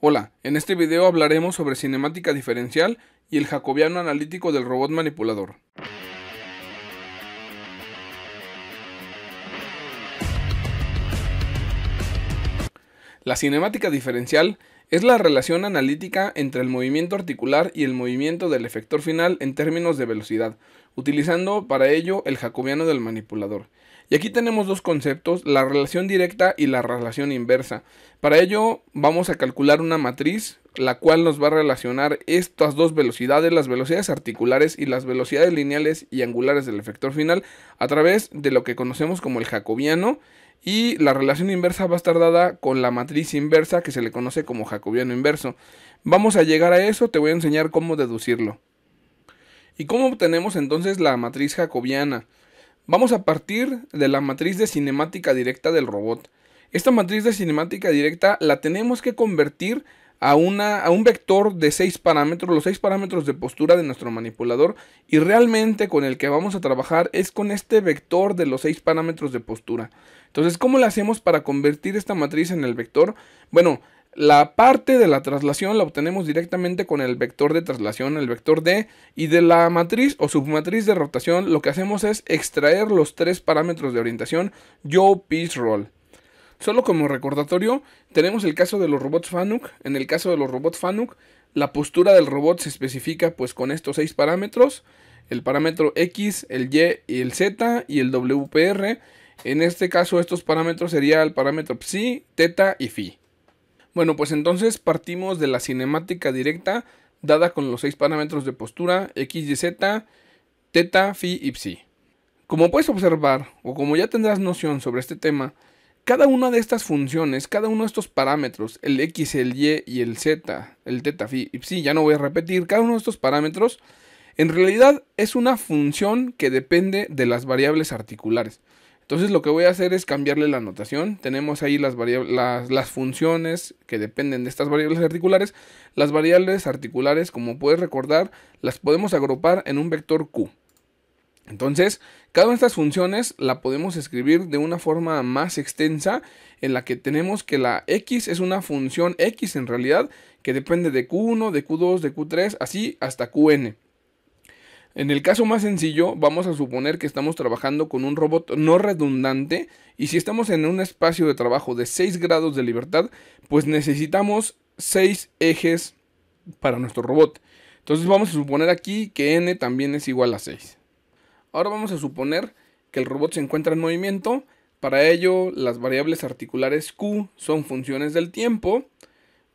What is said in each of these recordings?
Hola, en este video hablaremos sobre cinemática diferencial y el jacobiano analítico del robot manipulador. La cinemática diferencial es la relación analítica entre el movimiento articular y el movimiento del efector final en términos de velocidad, utilizando para ello el jacobiano del manipulador. Y aquí tenemos dos conceptos, la relación directa y la relación inversa. Para ello vamos a calcular una matriz la cual nos va a relacionar estas dos velocidades, las velocidades articulares y las velocidades lineales y angulares del efector final a través de lo que conocemos como el jacobiano y la relación inversa va a estar dada con la matriz inversa que se le conoce como jacobiano inverso. Vamos a llegar a eso, te voy a enseñar cómo deducirlo. ¿Y cómo obtenemos entonces la matriz jacobiana? Vamos a partir de la matriz de cinemática directa del robot. Esta matriz de cinemática directa la tenemos que convertir a, una, a, un vector de 6 parámetros, los 6 parámetros de postura de nuestro manipulador y realmente con el que vamos a trabajar es con este vector de los 6 parámetros de postura. Entonces, ¿cómo lo hacemos para convertir esta matriz en el vector? Bueno, la parte de la traslación la obtenemos directamente con el vector de traslación, el vector D, y de la matriz o submatriz de rotación lo que hacemos es extraer los tres parámetros de orientación Yo pitch, Roll. Solo como recordatorio, tenemos el caso de los robots FANUC. En el caso de los robots FANUC, la postura del robot se especifica pues con estos seis parámetros, el parámetro X, el Y y el Z y el WPR. En este caso estos parámetros serían el parámetro psi, teta y phi. Bueno, pues entonces partimos de la cinemática directa dada con los seis parámetros de postura x, y, z, teta, phi y psi. Como puedes observar, o como ya tendrás noción sobre este tema, cada una de estas funciones, cada uno de estos parámetros, el x, el y y el z, el theta, phi y psi, ya no voy a repetir, cada uno de estos parámetros, en realidad es una función que depende de las variables articulares. Entonces lo que voy a hacer es cambiarle la notación, Tenemos ahí las, las, funciones que dependen de estas variables articulares. Las variables articulares, como puedes recordar, las podemos agrupar en un vector Q. Entonces, cada una de estas funciones la podemos escribir de una forma más extensa en la que tenemos que la x es una función x en realidad que depende de q1, de q2, de q3, así hasta qn. En el caso más sencillo, vamos a suponer que estamos trabajando con un robot no redundante y si estamos en un espacio de trabajo de 6 grados de libertad, pues necesitamos 6 ejes para nuestro robot. Entonces vamos a suponer aquí que n también es igual a 6. Ahora vamos a suponer que el robot se encuentra en movimiento. Para ello, las variables articulares q son funciones del tiempo.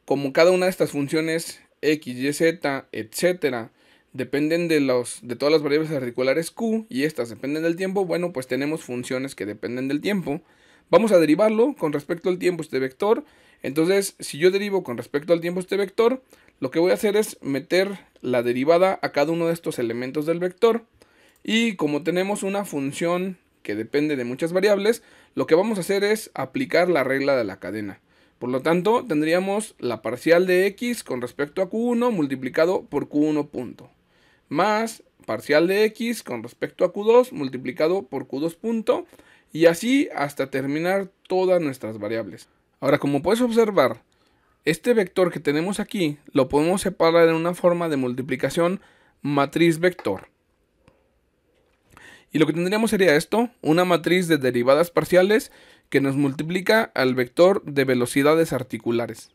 Como cada una de estas funciones x, y, z, etc., dependen de, los, de todas las variables articulares Q y estas dependen del tiempo, bueno, pues tenemos funciones que dependen del tiempo. Vamos a derivarlo con respecto al tiempo este vector. Entonces, si yo derivo con respecto al tiempo este vector, lo que voy a hacer es meter la derivada a cada uno de estos elementos del vector. Y como tenemos una función que depende de muchas variables, lo que vamos a hacer es aplicar la regla de la cadena. Por lo tanto, tendríamos la parcial de x con respecto a q1 multiplicado por q1 punto más parcial de x con respecto a q2 multiplicado por q2 punto y así hasta terminar todas nuestras variables. Ahora como puedes observar, este vector que tenemos aquí lo podemos separar en una forma de multiplicación matriz vector. Y lo que tendríamos sería esto, una matriz de derivadas parciales que nos multiplica al vector de velocidades articulares.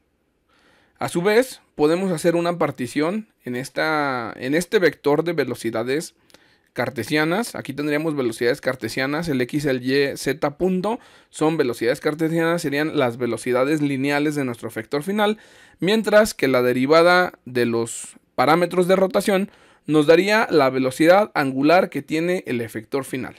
A su vez, podemos hacer una partición en, esta, en este vector de velocidades cartesianas. Aquí tendríamos velocidades cartesianas, el x, el y, z punto son velocidades cartesianas, serían las velocidades lineales de nuestro vector final, mientras que la derivada de los parámetros de rotación nos daría la velocidad angular que tiene el efector final.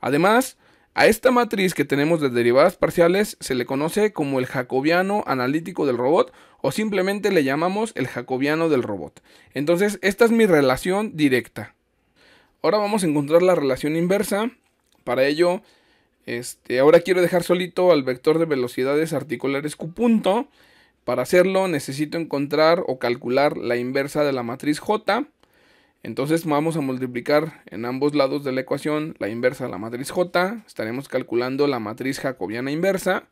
Además, a esta matriz que tenemos de derivadas parciales se le conoce como el jacobiano analítico del robot o simplemente le llamamos el jacobiano del robot. Entonces, esta es mi relación directa. Ahora vamos a encontrar la relación inversa. Para ello, este, ahora quiero dejar solito al vector de velocidades articulares Q punto. Para hacerlo necesito encontrar o calcular la inversa de la matriz J entonces vamos a multiplicar en ambos lados de la ecuación la inversa de la matriz J. Estaremos calculando la matriz jacobiana inversa.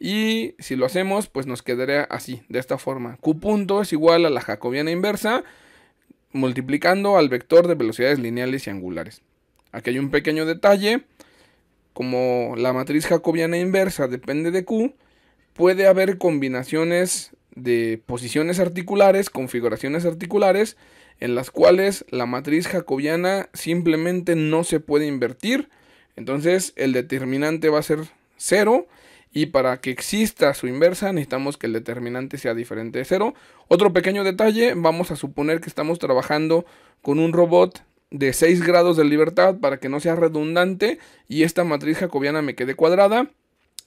Y si lo hacemos, pues nos quedaría así, de esta forma. Q punto es igual a la jacobiana inversa multiplicando al vector de velocidades lineales y angulares. Aquí hay un pequeño detalle. Como la matriz jacobiana inversa depende de Q, puede haber combinaciones de posiciones articulares, configuraciones articulares, en las cuales la matriz jacobiana simplemente no se puede invertir. Entonces el determinante va a ser cero y para que exista su inversa necesitamos que el determinante sea diferente de cero. Otro pequeño detalle, vamos a suponer que estamos trabajando con un robot de 6 grados de libertad para que no sea redundante y esta matriz jacobiana me quede cuadrada.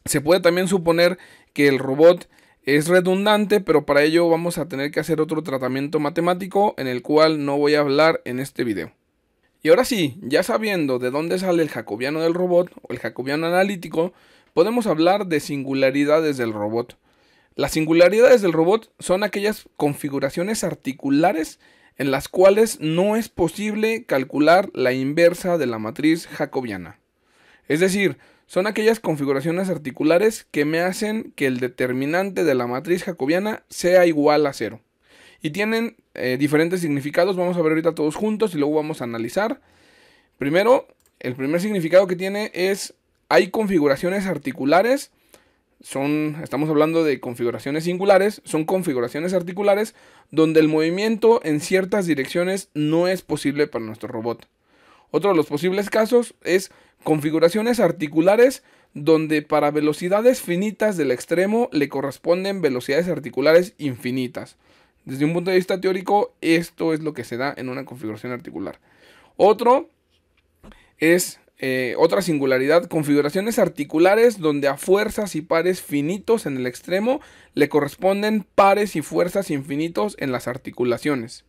Se puede también suponer que el robot es redundante, pero para ello vamos a tener que hacer otro tratamiento matemático en el cual no voy a hablar en este video. Y ahora sí, ya sabiendo de dónde sale el jacobiano del robot o el jacobiano analítico, podemos hablar de singularidades del robot. Las singularidades del robot son aquellas configuraciones articulares en las cuales no es posible calcular la inversa de la matriz jacobiana. Es decir, son aquellas configuraciones articulares que me hacen que el determinante de la matriz jacobiana sea igual a cero. Y tienen eh, diferentes significados, vamos a ver ahorita todos juntos y luego vamos a analizar. Primero, el primer significado que tiene es, hay configuraciones articulares, son, estamos hablando de configuraciones singulares, son configuraciones articulares donde el movimiento en ciertas direcciones no es posible para nuestro robot. Otro de los posibles casos es configuraciones articulares donde para velocidades finitas del extremo le corresponden velocidades articulares infinitas. Desde un punto de vista teórico, esto es lo que se da en una configuración articular. Otro es eh, otra singularidad, configuraciones articulares donde a fuerzas y pares finitos en el extremo le corresponden pares y fuerzas infinitos en las articulaciones.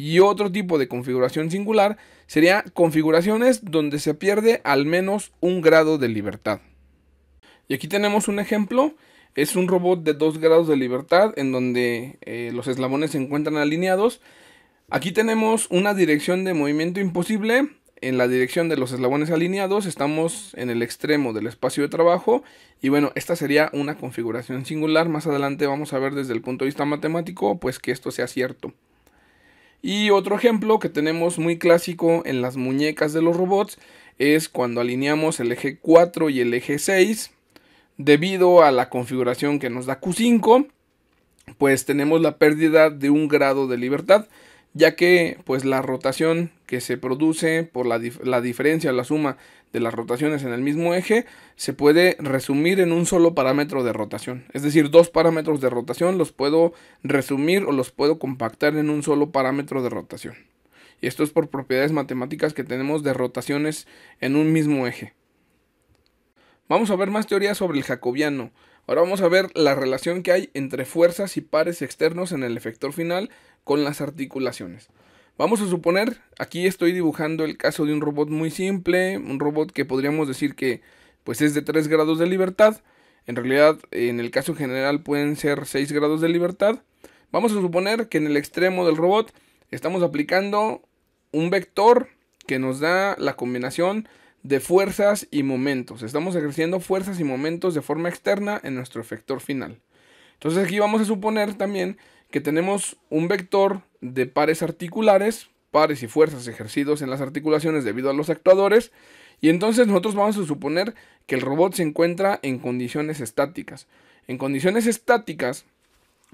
Y otro tipo de configuración singular sería configuraciones donde se pierde al menos un grado de libertad. Y aquí tenemos un ejemplo. Es un robot de 2 grados de libertad en donde eh, los eslabones se encuentran alineados. Aquí tenemos una dirección de movimiento imposible. En la dirección de los eslabones alineados estamos en el extremo del espacio de trabajo. Y bueno, esta sería una configuración singular. Más adelante vamos a ver desde el punto de vista matemático pues que esto sea cierto. Y otro ejemplo que tenemos muy clásico en las muñecas de los robots es cuando alineamos el eje 4 y el eje 6. Debido a la configuración que nos da Q5, pues tenemos la pérdida de un grado de libertad, ya que pues la rotación que se produce por la, diferencia la diferencia, la suma de las rotaciones en el mismo eje, se puede resumir en un solo parámetro de rotación. Es decir, dos parámetros de rotación los puedo resumir o los puedo compactar en un solo parámetro de rotación. Y esto es por propiedades matemáticas que tenemos de rotaciones en un mismo eje. Vamos a ver más teorías sobre el jacobiano. Ahora vamos a ver la relación que hay entre fuerzas y pares externos en el efector final con las articulaciones. Vamos a suponer, aquí estoy dibujando el caso de un robot muy simple, un robot que podríamos decir que pues es de 3 grados de libertad. En realidad, en el caso general pueden ser 6 grados de libertad. Vamos a suponer que en el extremo del robot estamos aplicando un vector que nos da la combinación de fuerzas y momentos. Estamos ejerciendo fuerzas y momentos de forma externa en nuestro efector final. Entonces aquí vamos a suponer también que tenemos un vector de pares articulares, pares y fuerzas ejercidos en las articulaciones debido a los actuadores. Y entonces nosotros vamos a suponer que el robot se encuentra en condiciones estáticas. En condiciones estáticas,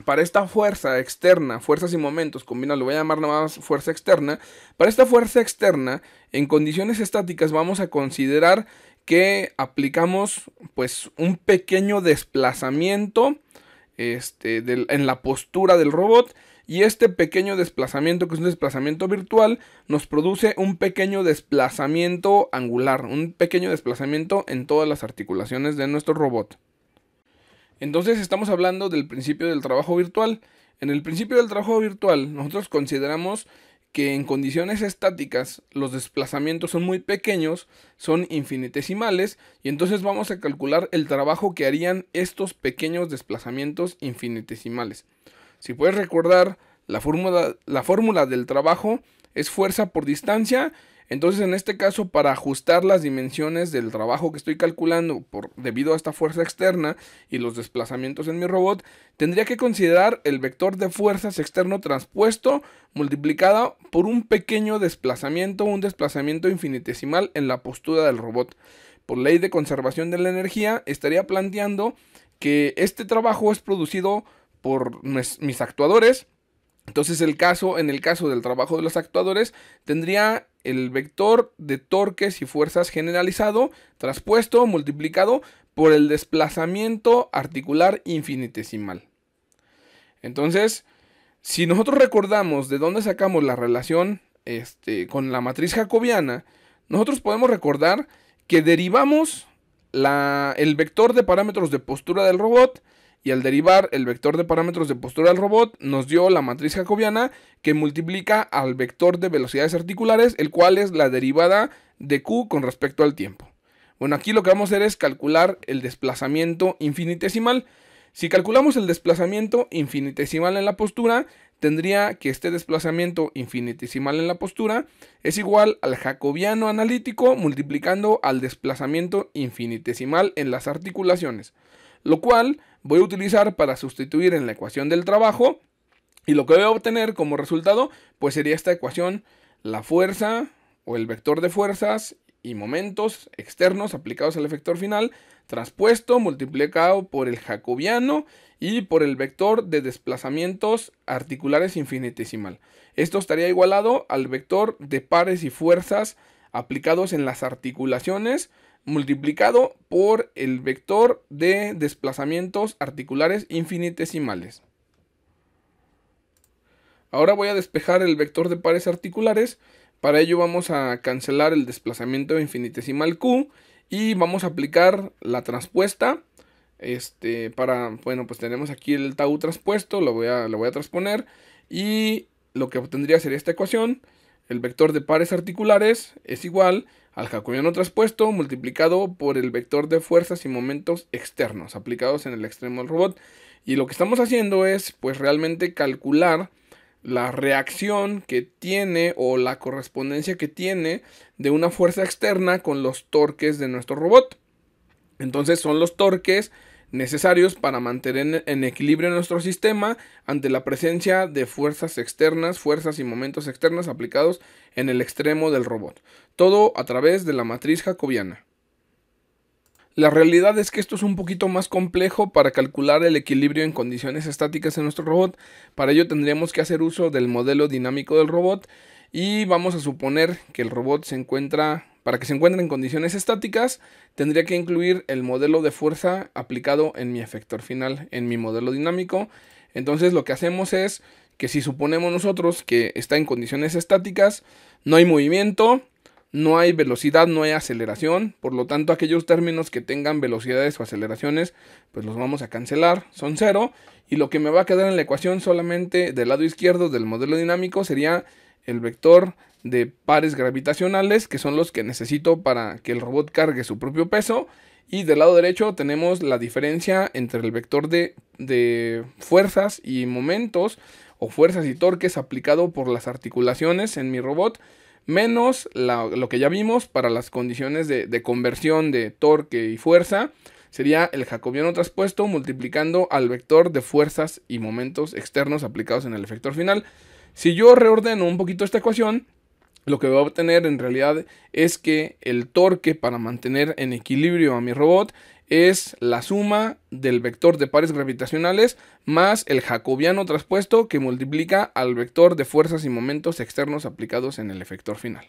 para esta fuerza externa, fuerzas y momentos, combina, lo voy a llamar nada más fuerza externa, para esta fuerza externa, en condiciones estáticas vamos a considerar que aplicamos pues un pequeño desplazamiento este, en la postura del robot y este pequeño desplazamiento, que es un desplazamiento virtual, nos produce un pequeño desplazamiento angular, un pequeño desplazamiento en todas las articulaciones de nuestro robot. Entonces estamos hablando del principio del trabajo virtual. En el principio del trabajo virtual nosotros consideramos que en condiciones estáticas los desplazamientos son muy pequeños, son infinitesimales, y entonces vamos a calcular el trabajo que harían estos pequeños desplazamientos infinitesimales. Si puedes recordar, la fórmula, la fórmula del trabajo es fuerza por distancia. Entonces, en este caso, para ajustar las dimensiones del trabajo que estoy calculando por, debido a esta fuerza externa y los desplazamientos en mi robot, tendría que considerar el vector de fuerzas externo transpuesto multiplicado por un pequeño desplazamiento, un desplazamiento infinitesimal en la postura del robot. Por ley de conservación de la energía, estaría planteando que este trabajo es producido por mis, actuadores. Entonces el caso, en el caso del trabajo de los actuadores, tendría el vector de torques y fuerzas generalizado, traspuesto, multiplicado por el desplazamiento articular infinitesimal. Entonces, si nosotros recordamos de dónde sacamos la relación este, con la matriz jacobiana, nosotros podemos recordar que derivamos el vector de parámetros de postura del robot y al derivar el vector de parámetros de postura del robot nos dio la matriz jacobiana que multiplica al vector de velocidades articulares, el cual es la derivada de q con respecto al tiempo. Bueno, aquí lo que vamos a hacer es calcular el desplazamiento infinitesimal. Si calculamos el desplazamiento infinitesimal en la postura, tendría que este desplazamiento infinitesimal en la postura es igual al jacobiano analítico multiplicando al desplazamiento infinitesimal en las articulaciones, lo cual voy a utilizar para sustituir en la ecuación del trabajo. Y lo que voy a obtener como resultado, pues sería esta ecuación, la fuerza o el vector de fuerzas y momentos externos aplicados al efector final, transpuesto, multiplicado por el jacobiano y por el vector de desplazamientos articulares infinitesimal. Esto estaría igualado al vector de pares y fuerzas aplicados en las articulaciones multiplicado por el vector de desplazamientos articulares infinitesimales. Ahora voy a despejar el vector de pares articulares. Para ello vamos a cancelar el desplazamiento infinitesimal Q y vamos a aplicar la transpuesta. Este, para, bueno, pues tenemos aquí el tau transpuesto, lo voy a, lo voy a transponer y lo que obtendría sería esta ecuación. El vector de pares articulares es igual al jacobiano traspuesto multiplicado por el vector de fuerzas y momentos externos aplicados en el extremo del robot. Y lo que estamos haciendo es pues realmente calcular la reacción que tiene o la correspondencia que tiene de una fuerza externa con los torques de nuestro robot. Entonces son los torques necesarios para mantener en equilibrio nuestro sistema ante la presencia de fuerzas externas, fuerzas y momentos externos aplicados en el extremo del robot, todo a través de la matriz jacobiana. La realidad es que esto es un poquito más complejo para calcular el equilibrio en condiciones estáticas en nuestro robot. Para ello tendríamos que hacer uso del modelo dinámico del robot y vamos a suponer que el robot se encuentra para que se encuentre en condiciones estáticas, tendría que incluir el modelo de fuerza aplicado en mi efector final, en mi modelo dinámico. Entonces lo que hacemos es que si suponemos nosotros que está en condiciones estáticas, no hay movimiento, no hay velocidad, no hay aceleración, por lo tanto aquellos términos que tengan velocidades o aceleraciones, pues los vamos a cancelar, son cero, y lo que me va a quedar en la ecuación solamente del lado izquierdo del modelo dinámico sería el vector de pares gravitacionales, que son los que necesito para que el robot cargue su propio peso. Y del lado derecho tenemos la diferencia entre el vector de, de fuerzas y momentos, o fuerzas y torques aplicado por las articulaciones en mi robot, menos lo que ya vimos para las condiciones de, de conversión de torque y fuerza, sería el jacobiano traspuesto multiplicando al vector de fuerzas y momentos externos aplicados en el efector final. Si yo reordeno un poquito esta ecuación, lo que voy a obtener en realidad es que el torque para mantener en equilibrio a mi robot es la suma del vector de pares gravitacionales más el jacobiano traspuesto que multiplica al vector de fuerzas y momentos externos aplicados en el efector final.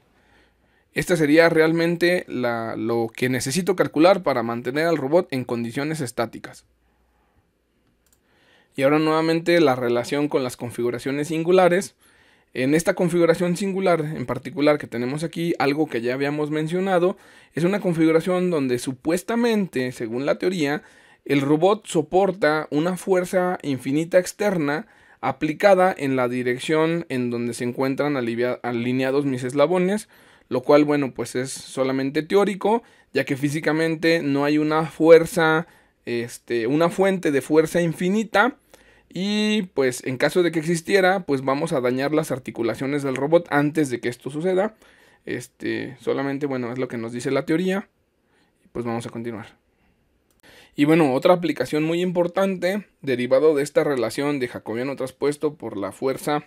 Esta sería realmente lo que necesito calcular para mantener al robot en condiciones estáticas. Y ahora nuevamente la relación con las configuraciones singulares en esta configuración singular en particular que tenemos aquí, algo que ya habíamos mencionado, es una configuración donde supuestamente, según la teoría, el robot soporta una fuerza infinita externa aplicada en la dirección en donde se encuentran alineados mis eslabones, lo cual bueno pues es solamente teórico, ya que físicamente no hay una fuerza, este, una fuente de fuerza infinita, y pues en caso de que existiera, pues vamos a dañar las articulaciones del robot antes de que esto suceda. Este, solamente, bueno, es lo que nos dice la teoría. Pues vamos a continuar. Y bueno, otra aplicación muy importante, derivado de esta relación de jacobiano traspuesto por la fuerza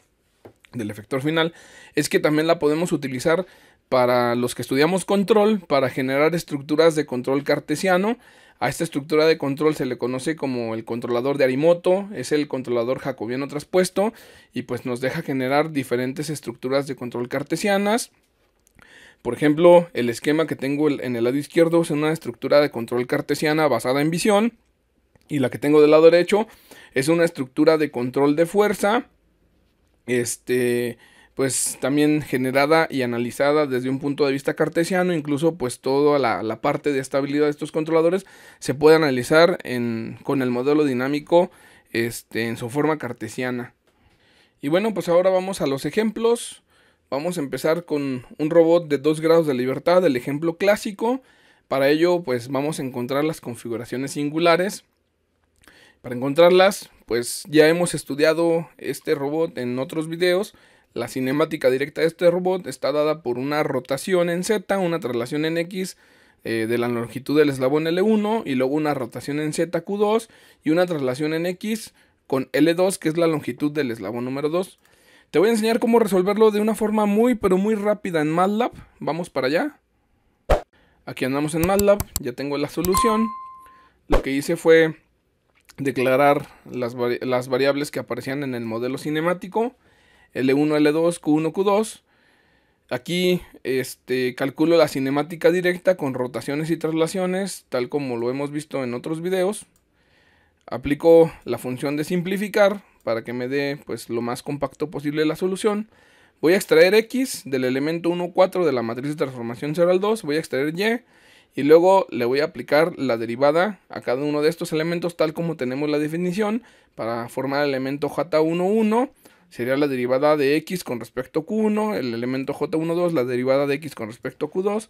del efector final, es que también la podemos utilizar para los que estudiamos control, para generar estructuras de control cartesiano, a esta estructura de control se le conoce como el controlador de Arimoto, es el controlador jacobiano traspuesto y pues nos deja generar diferentes estructuras de control cartesianas. Por ejemplo, el esquema que tengo en el lado izquierdo es una estructura de control cartesiana basada en visión. Y la que tengo del lado derecho es una estructura de control de fuerza. Este pues también generada y analizada desde un punto de vista cartesiano, incluso pues toda la, parte de estabilidad de estos controladores se puede analizar en, con el modelo dinámico este, en su forma cartesiana. Y bueno, pues ahora vamos a los ejemplos. Vamos a empezar con un robot de 2 grados de libertad, el ejemplo clásico. Para ello, pues vamos a encontrar las configuraciones singulares. Para encontrarlas, pues ya hemos estudiado este robot en otros videos la cinemática directa de este robot está dada por una rotación en Z, una traslación en X eh, de la longitud del eslabón L1 y luego una rotación en Z Q2 y una traslación en X con L2 que es la longitud del eslabón número 2. Te voy a enseñar cómo resolverlo de una forma muy pero muy rápida en MATLAB. Vamos para allá. Aquí andamos en MATLAB, ya tengo la solución. Lo que hice fue declarar las variables que aparecían en el modelo cinemático L1, L2, Q1, Q2. Aquí este, calculo la cinemática directa con rotaciones y traslaciones, tal como lo hemos visto en otros videos. Aplico la función de simplificar para que me dé pues, lo más compacto posible la solución. Voy a extraer X del elemento 1, 4 de la matriz de transformación 0 al 2. Voy a extraer Y y luego le voy a aplicar la derivada a cada uno de estos elementos tal como tenemos la definición para formar el elemento j 1, 1 sería la derivada de x con respecto a q1, el elemento j12 la derivada de x con respecto a q2,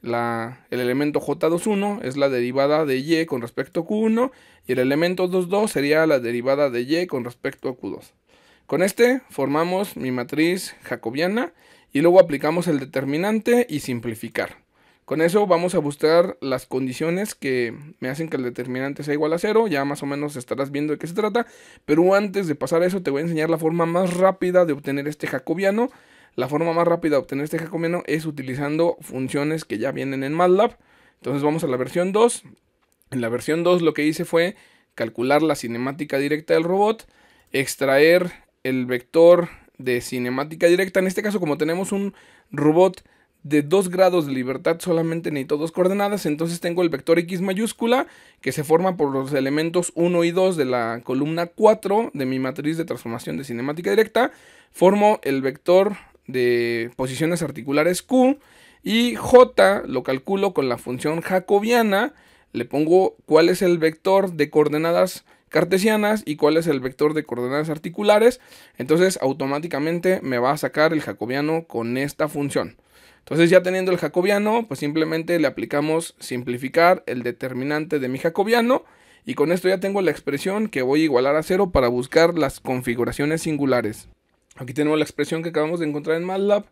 la, el elemento j21 es la derivada de y con respecto a q1 y el elemento 22 sería la derivada de y con respecto a q2. Con este formamos mi matriz jacobiana y luego aplicamos el determinante y simplificar. Con eso vamos a buscar las condiciones que me hacen que el determinante sea igual a cero. Ya más o menos estarás viendo de qué se trata. Pero antes de pasar a eso te voy a enseñar la forma más rápida de obtener este jacobiano. La forma más rápida de obtener este jacobiano es utilizando funciones que ya vienen en MATLAB. Entonces vamos a la versión 2. En la versión 2 lo que hice fue calcular la cinemática directa del robot, extraer el vector de cinemática directa. En este caso como tenemos un robot de 2 grados de libertad solamente necesito dos coordenadas, entonces tengo el vector x mayúscula que se forma por los elementos 1 y 2 de la columna 4 de mi matriz de transformación de cinemática directa, formo el vector de posiciones articulares q y j lo calculo con la función jacobiana, le pongo cuál es el vector de coordenadas cartesianas y cuál es el vector de coordenadas articulares, entonces automáticamente me va a sacar el jacobiano con esta función. Entonces ya teniendo el jacobiano, pues simplemente le aplicamos simplificar el determinante de mi jacobiano y con esto ya tengo la expresión que voy a igualar a cero para buscar las configuraciones singulares. Aquí tenemos la expresión que acabamos de encontrar en MATLAB,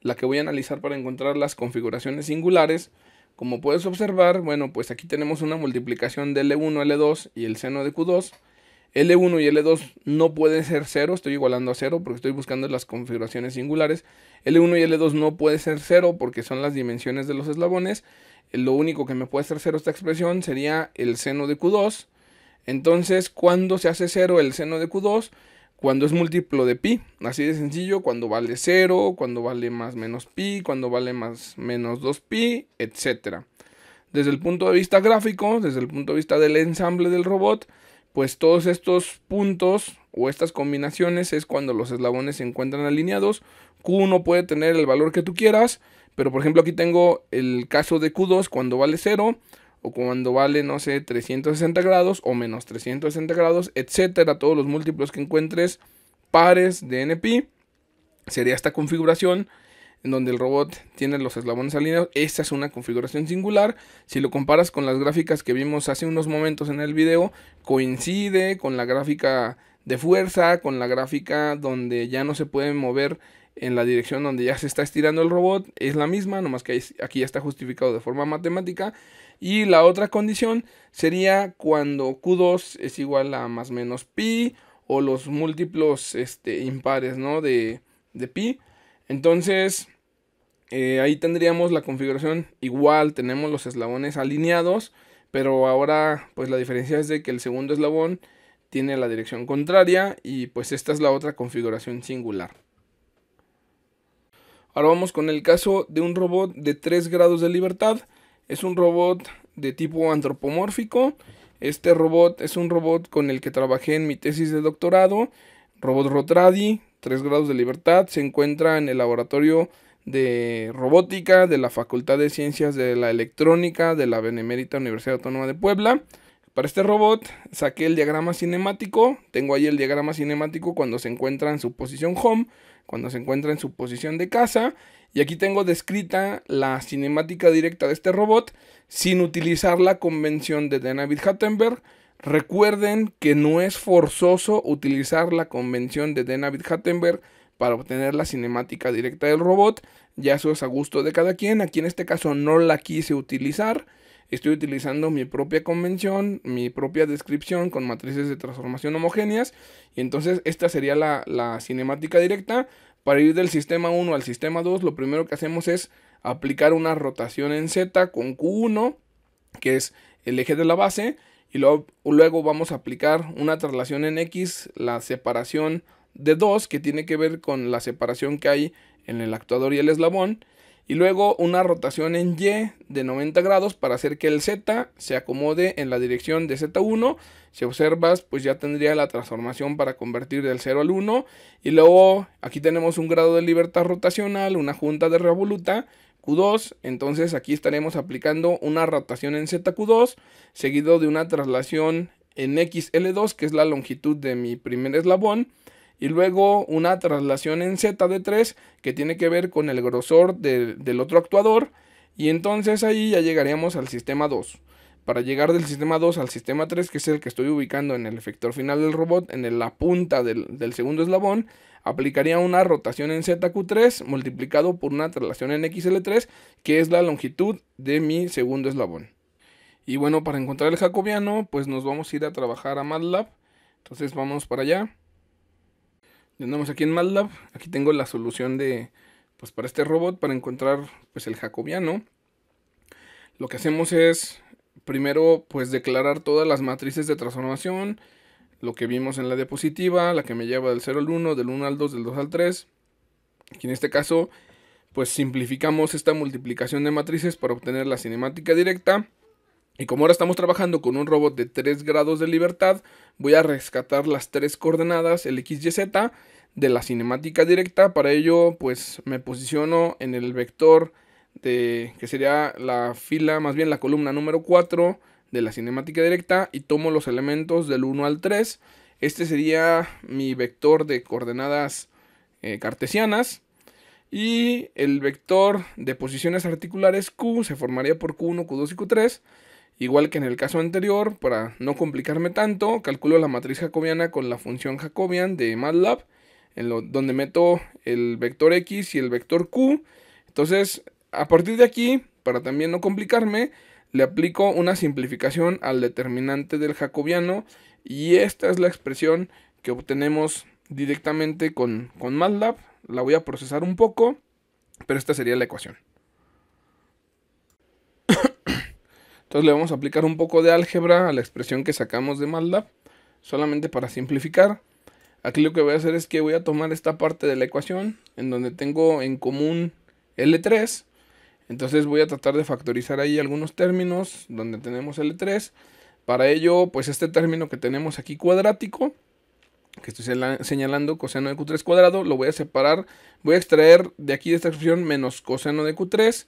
la que voy a analizar para encontrar las configuraciones singulares. Como puedes observar, bueno, pues aquí tenemos una multiplicación de L1, L2 y el seno de Q2. L1 y L2 no puede ser 0, estoy igualando a 0 porque estoy buscando las configuraciones singulares. L1 y L2 no puede ser 0 porque son las dimensiones de los eslabones. Lo único que me puede hacer 0 esta expresión sería el seno de Q2. Entonces, ¿cuándo se hace 0 el seno de Q2? Cuando es múltiplo de pi, así de sencillo, cuando vale 0, cuando vale más menos pi, cuando vale más menos 2pi, etc. Desde el punto de vista gráfico, desde el punto de vista del ensamble del robot, pues todos estos puntos o estas combinaciones es cuando los eslabones se encuentran alineados. Q1 puede tener el valor que tú quieras, pero por ejemplo aquí tengo el caso de Q2 cuando vale 0 o cuando vale, no sé, 360 grados o menos 360 grados, etcétera. Todos los múltiplos que encuentres pares de NP sería esta configuración en donde el robot tiene los eslabones alineados. Esta es una configuración singular. Si lo comparas con las gráficas que vimos hace unos momentos en el video, coincide con la gráfica de fuerza, con la gráfica donde ya no se puede mover en la dirección donde ya se está estirando el robot es la misma, nomás que aquí ya está justificado de forma matemática. Y la otra condición sería cuando Q2 es igual a más menos pi o los múltiplos este, impares ¿no? de, de pi. Entonces, eh, ahí tendríamos la configuración igual, tenemos los eslabones alineados, pero ahora pues la diferencia es de que el segundo eslabón tiene la dirección contraria y pues esta es la otra configuración singular. Ahora vamos con el caso de un robot de 3 grados de libertad. Es un robot de tipo antropomórfico. Este robot es un robot con el que trabajé en mi tesis de doctorado. Robot Rotradi, 3 grados de libertad, se encuentra en el laboratorio de robótica de la Facultad de Ciencias de la Electrónica de la Benemérita Universidad Autónoma de Puebla. Para este robot saqué el diagrama cinemático, tengo ahí el diagrama cinemático cuando se encuentra en su posición home, cuando se encuentra en su posición de casa y aquí tengo descrita la cinemática directa de este robot sin utilizar la convención de David Hattenberg Recuerden que no es forzoso utilizar la convención de David Hattenberg para obtener la cinemática directa del robot. Ya eso es a gusto de cada quien. Aquí en este caso no la quise utilizar. Estoy utilizando mi propia convención, mi propia descripción con matrices de transformación homogéneas. Y entonces esta sería la, la cinemática directa. Para ir del sistema 1 al sistema 2, lo primero que hacemos es aplicar una rotación en Z con Q1, que es el eje de la base y luego, vamos a aplicar una traslación en X, la separación de 2 que tiene que ver con la separación que hay en el actuador y el eslabón y luego una rotación en Y de 90 grados para hacer que el Z se acomode en la dirección de Z1 si observas pues ya tendría la transformación para convertir del 0 al 1 y luego aquí tenemos un grado de libertad rotacional una junta de revoluta entonces aquí estaremos aplicando una rotación en ZQ2 seguido de una traslación en XL2 que es la longitud de mi primer eslabón y luego una traslación en zd 3 que tiene que ver con el grosor del otro actuador y entonces ahí ya llegaríamos al sistema 2 para llegar del sistema 2 al sistema 3, que es el que estoy ubicando en el efector final del robot, en la punta del, segundo eslabón, aplicaría una rotación en ZQ3 multiplicado por una traslación en XL3, que es la longitud de mi segundo eslabón. Y bueno, para encontrar el jacobiano, pues nos vamos a ir a trabajar a MATLAB. Entonces vamos para allá. Andamos aquí en MATLAB. Aquí tengo la solución de, pues para este robot, para encontrar pues el jacobiano. Lo que hacemos es primero, pues declarar todas las matrices de transformación, lo que vimos en la diapositiva, la que me lleva del 0 al 1, del 1 al 2, del 2 al 3. en este caso, pues simplificamos esta multiplicación de matrices para obtener la cinemática directa. Y como ahora estamos trabajando con un robot de 3 grados de libertad, voy a rescatar las tres coordenadas, el x, y, z, de la cinemática directa. Para ello, pues me posiciono en el vector que sería la fila, más bien la columna número 4 de la cinemática directa y tomo los elementos del 1 al 3. Este sería mi vector de coordenadas eh, cartesianas. Y el vector de posiciones articulares Q se formaría por Q1, Q2 y Q3. Igual que en el caso anterior, para no complicarme tanto, calculo la matriz jacobiana con la función jacobian de MATLAB, en donde meto el vector X y el vector Q. Entonces a partir de aquí, para también no complicarme, le aplico una simplificación al determinante del jacobiano y esta es la expresión que obtenemos directamente con, con MATLAB. La voy a procesar un poco, pero esta sería la ecuación. Entonces le vamos a aplicar un poco de álgebra a la expresión que sacamos de MATLAB, solamente para simplificar. Aquí lo que voy a hacer es que voy a tomar esta parte de la ecuación, en donde tengo en común L3, entonces voy a tratar de factorizar ahí algunos términos donde tenemos L3. Para ello, pues este término que tenemos aquí cuadrático, que estoy señalando coseno de Q3 cuadrado, lo voy a separar, voy a extraer de aquí de esta expresión menos coseno de Q3,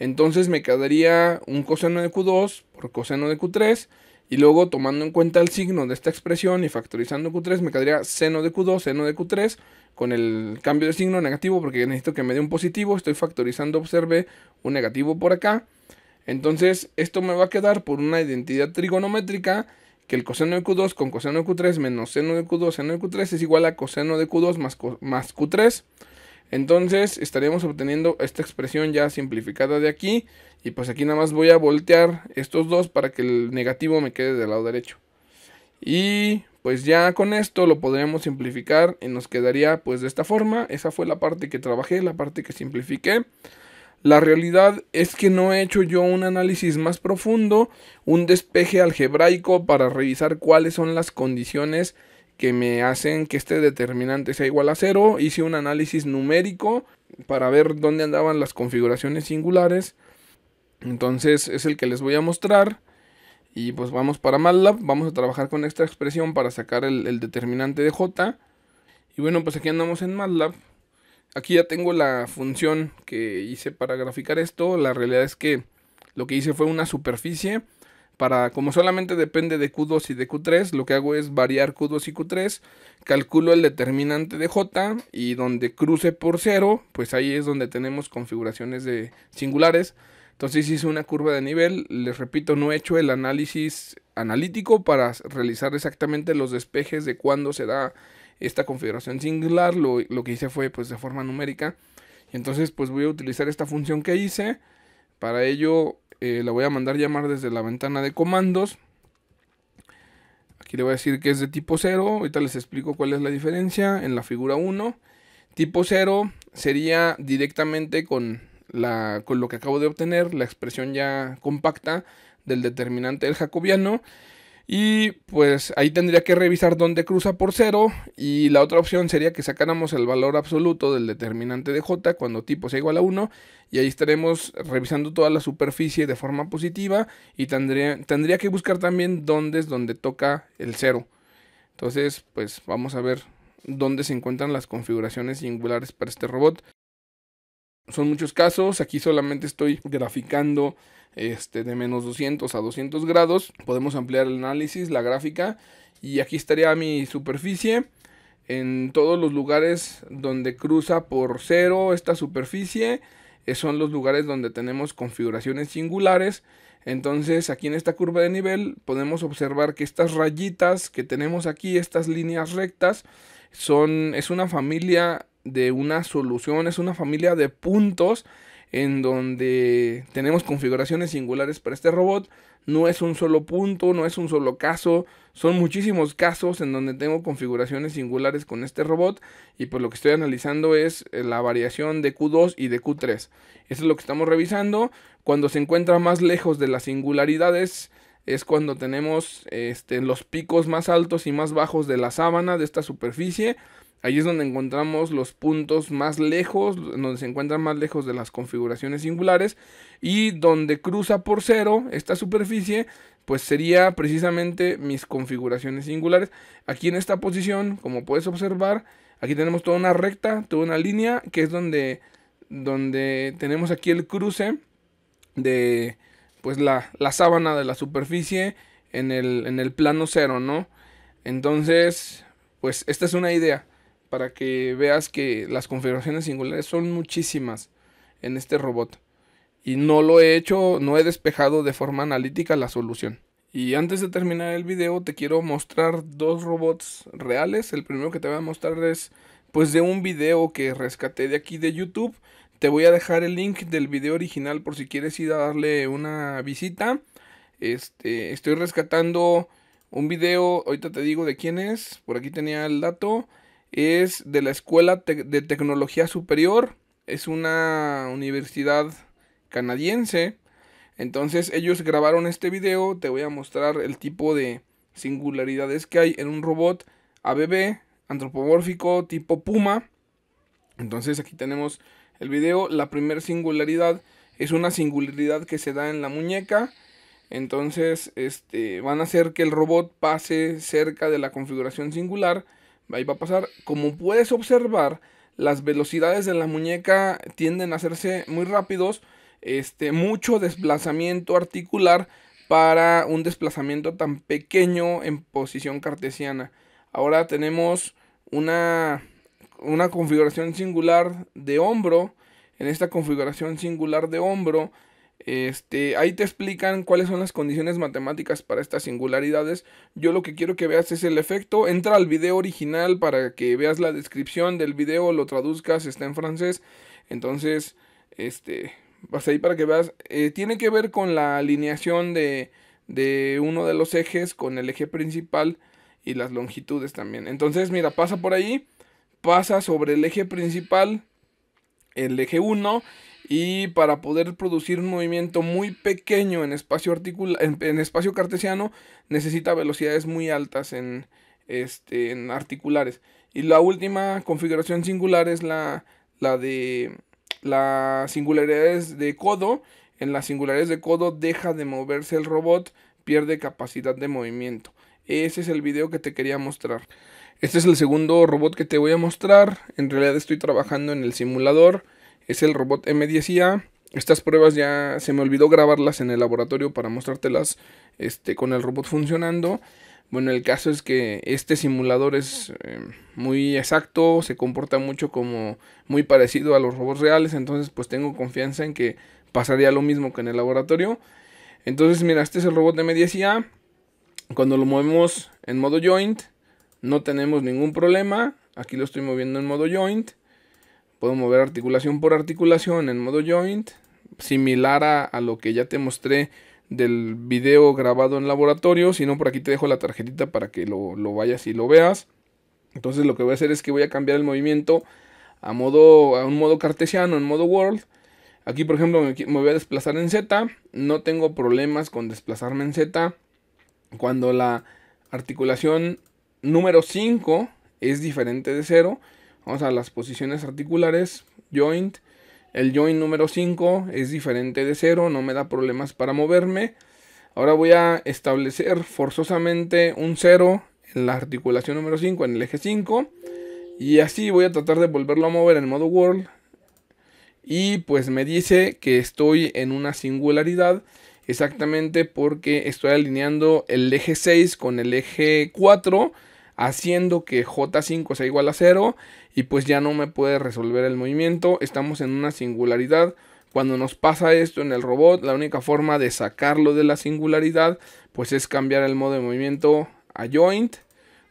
entonces me quedaría un coseno de Q2 por coseno de Q3, y luego tomando en cuenta el signo de esta expresión y factorizando Q3 me quedaría seno de Q2, seno de Q3 con el cambio de signo negativo porque necesito que me dé un positivo. Estoy factorizando, observe un negativo por acá. Entonces esto me va a quedar por una identidad trigonométrica que el coseno de Q2 con coseno de Q3 menos seno de Q2, seno de Q3 es igual a coseno de Q2 más, Q3. Entonces estaríamos obteniendo esta expresión ya simplificada de aquí. Y pues aquí nada más voy a voltear estos dos para que el negativo me quede del lado derecho. Y pues ya con esto lo podríamos simplificar y nos quedaría pues de esta forma. Esa fue la parte que trabajé, la parte que simplifiqué. La realidad es que no he hecho yo un análisis más profundo, un despeje algebraico para revisar cuáles son las condiciones que me hacen que este determinante sea igual a cero. Hice un análisis numérico para ver dónde andaban las configuraciones singulares. Entonces es el que les voy a mostrar. Y pues vamos para MATLAB, vamos a trabajar con esta expresión para sacar el, el determinante de j. Y bueno, pues aquí andamos en MATLAB. Aquí ya tengo la función que hice para graficar esto. La realidad es que lo que hice fue una superficie como solamente depende de Q2 y de Q3, lo que hago es variar Q2 y Q3, calculo el determinante de J y donde cruce por cero, pues ahí es donde tenemos configuraciones de singulares. Entonces hice una curva de nivel, les repito, no he hecho el análisis analítico para realizar exactamente los despejes de cuándo se da esta configuración singular, lo, que hice fue pues de forma numérica. Y entonces pues voy a utilizar esta función que hice para ello eh, la voy a mandar llamar desde la ventana de comandos. Aquí le voy a decir que es de tipo 0. Ahorita les explico cuál es la diferencia en la figura 1. Tipo 0 sería directamente con, la, con lo que acabo de obtener, la expresión ya compacta del determinante del jacobiano. Y pues ahí tendría que revisar dónde cruza por cero. Y la otra opción sería que sacáramos el valor absoluto del determinante de j cuando tipo sea igual a 1. Y ahí estaremos revisando toda la superficie de forma positiva. Y tendría, tendría que buscar también dónde es donde toca el cero. Entonces, pues vamos a ver dónde se encuentran las configuraciones singulares para este robot. Son muchos casos. Aquí solamente estoy graficando este, de menos 200 a 200 grados. Podemos ampliar el análisis, la gráfica. Y aquí estaría mi superficie. En todos los lugares donde cruza por cero esta superficie eh, son los lugares donde tenemos configuraciones singulares. Entonces aquí en esta curva de nivel podemos observar que estas rayitas que tenemos aquí, estas líneas rectas, son, es una familia de una solución, es una familia de puntos en donde tenemos configuraciones singulares para este robot. No es un solo punto, no es un solo caso, son muchísimos casos en donde tengo configuraciones singulares con este robot y pues lo que estoy analizando es eh, la variación de Q2 y de Q3. Eso es lo que estamos revisando. Cuando se encuentra más lejos de las singularidades, es cuando tenemos este, los picos más altos y más bajos de la sábana, de esta superficie. Ahí es donde encontramos los puntos más lejos, donde se encuentran más lejos de las configuraciones singulares y donde cruza por cero esta superficie, pues sería precisamente mis configuraciones singulares. Aquí en esta posición, como puedes observar, aquí tenemos toda una recta, toda una línea, que es donde, donde tenemos aquí el cruce de pues la, sábana de la superficie en el, en el plano cero, ¿no? Entonces, pues esta es una idea para que veas que las configuraciones singulares son muchísimas en este robot. Y no lo he hecho, no he despejado de forma analítica la solución. Y antes de terminar el video te quiero mostrar dos robots reales. El primero que te voy a mostrar es pues de un video que rescaté de aquí de YouTube. Te voy a dejar el link del video original por si quieres ir a darle una visita. Este, estoy rescatando un video, ahorita te digo de quién es, por aquí tenía el dato es de la Escuela de Tecnología Superior, es una universidad canadiense. Entonces ellos grabaron este video, te voy a mostrar el tipo de singularidades que hay en un robot ABB antropomórfico tipo puma. Entonces aquí tenemos el video, la primera singularidad es una singularidad que se da en la muñeca. Entonces, este van a hacer que el robot pase cerca de la configuración singular Ahí va a pasar. Como puedes observar, las velocidades de la muñeca tienden a hacerse muy rápidos. Este, mucho desplazamiento articular para un desplazamiento tan pequeño en posición cartesiana. Ahora tenemos una, una configuración singular de hombro. En esta configuración singular de hombro este, ahí te explican cuáles son las condiciones matemáticas para estas singularidades. Yo lo que quiero que veas es el efecto. Entra al video original para que veas la descripción del video, lo traduzcas, está en francés. Entonces, este, vas ahí para que veas. Eh, tiene que ver con la alineación de, de uno de los ejes con el eje principal y las longitudes también. Entonces, mira, pasa por ahí, pasa sobre el eje principal, el eje 1 y para poder producir un movimiento muy pequeño en espacio, en, espacio cartesiano necesita velocidades muy altas este, en, articulares. Y la última configuración singular es la, la de las singularidades de codo. En las singularidades de codo deja de moverse el robot, pierde capacidad de movimiento. Ese es el video que te quería mostrar. Este es el segundo robot que te voy a mostrar. En realidad estoy trabajando en el simulador es el robot m 10 a Estas pruebas ya se me olvidó grabarlas en el laboratorio para mostrártelas este, con el robot funcionando. Bueno, el caso es que este simulador es eh, muy exacto, se comporta mucho como muy parecido a los robots reales, entonces pues tengo confianza en que pasaría lo mismo que en el laboratorio. Entonces, mira, este es el robot m 10 a Cuando lo movemos en modo joint, no tenemos ningún problema. Aquí lo estoy moviendo en modo joint. Puedo mover articulación por articulación en modo joint, similar a, lo que ya te mostré del video grabado en laboratorio. Si no, por aquí te dejo la tarjetita para que lo, vayas y lo veas. Entonces lo que voy a hacer es que voy a cambiar el movimiento a, modo, a un modo cartesiano, en modo world. Aquí, por ejemplo, me, me voy a desplazar en Z. No tengo problemas con desplazarme en Z. Cuando la articulación número 5 es diferente de 0. Vamos a las posiciones articulares, joint. El joint número 5 es diferente de 0, no me da problemas para moverme. Ahora voy a establecer forzosamente un 0 en la articulación número 5, en el eje 5. Y así voy a tratar de volverlo a mover en modo world. Y pues me dice que estoy en una singularidad. Exactamente porque estoy alineando el eje 6 con el eje 4 haciendo que J5 sea igual a 0 y pues ya no me puede resolver el movimiento. Estamos en una singularidad. Cuando nos pasa esto en el robot, la única forma de sacarlo de la singularidad pues es cambiar el modo de movimiento a joint.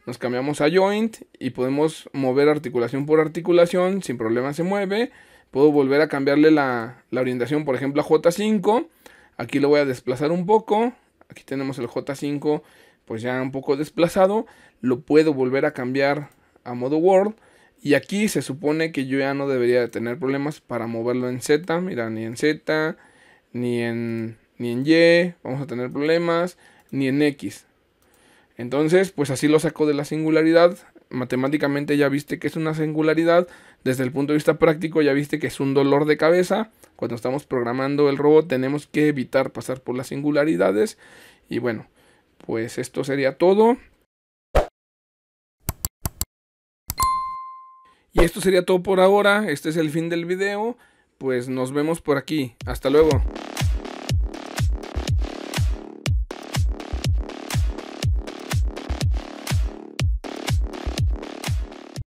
Nos cambiamos a joint y podemos mover articulación por articulación, sin problema se mueve. Puedo volver a cambiarle la, la orientación, por ejemplo, a J5. Aquí lo voy a desplazar un poco. Aquí tenemos el J5 pues ya un poco desplazado, lo puedo volver a cambiar a modo World. Y aquí se supone que yo ya no debería de tener problemas para moverlo en Z. Mira, ni en Z, ni en, ni en Y, vamos a tener problemas, ni en X. Entonces, pues así lo saco de la singularidad. Matemáticamente ya viste que es una singularidad. Desde el punto de vista práctico ya viste que es un dolor de cabeza. Cuando estamos programando el robot tenemos que evitar pasar por las singularidades. Y bueno, pues esto sería todo. Y esto sería todo por ahora. Este es el fin del video. Pues nos vemos por aquí. Hasta luego.